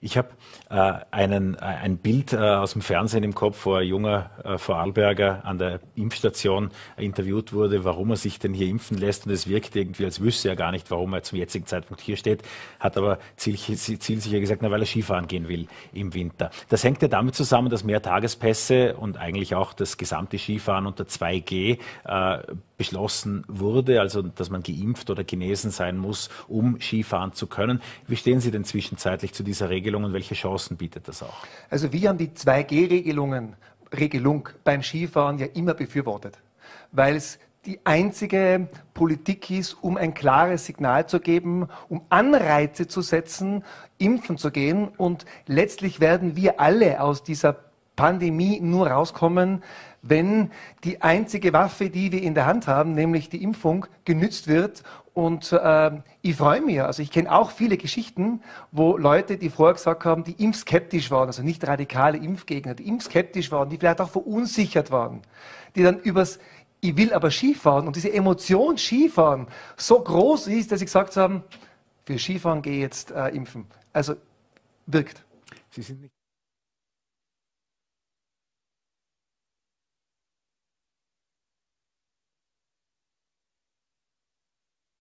Ich habe äh, äh, ein Bild äh, aus dem Fernsehen im Kopf, wo ein junger äh, Vorarlberger an der Impfstation interviewt wurde, warum er sich denn hier impfen lässt. Und es wirkt irgendwie, als wüsste er gar nicht, warum er zum jetzigen Zeitpunkt hier steht, hat aber ziel, zielsicher gesagt, na, weil er Skifahren gehen will im Winter. Das hängt ja damit zusammen, dass mehr Tagespässe und eigentlich auch das gesamte Skifahren unter 2G äh, beschlossen wurde, also dass man geimpft oder genesen sein muss, um Skifahren zu können. Wie stehen Sie denn zwischenzeitlich zu dieser Regelung? Regelung und welche Chancen bietet das auch? Also wir haben die 2G-Regelungen Regelung beim Skifahren ja immer befürwortet, weil es die einzige Politik ist, um ein klares Signal zu geben, um Anreize zu setzen, impfen zu gehen. Und letztlich werden wir alle aus dieser Pandemie nur rauskommen, wenn die einzige Waffe, die wir in der Hand haben, nämlich die Impfung, genützt wird und äh, ich freue mich. Also ich kenne auch viele Geschichten, wo Leute, die vorher gesagt haben, die impfskeptisch waren, also nicht radikale Impfgegner, die impfskeptisch waren, die vielleicht auch verunsichert waren, die dann übers Ich will aber Skifahren und diese Emotion Skifahren so groß ist, dass sie gesagt haben, für Skifahren gehe ich jetzt äh, impfen. Also wirkt. Sie sind nicht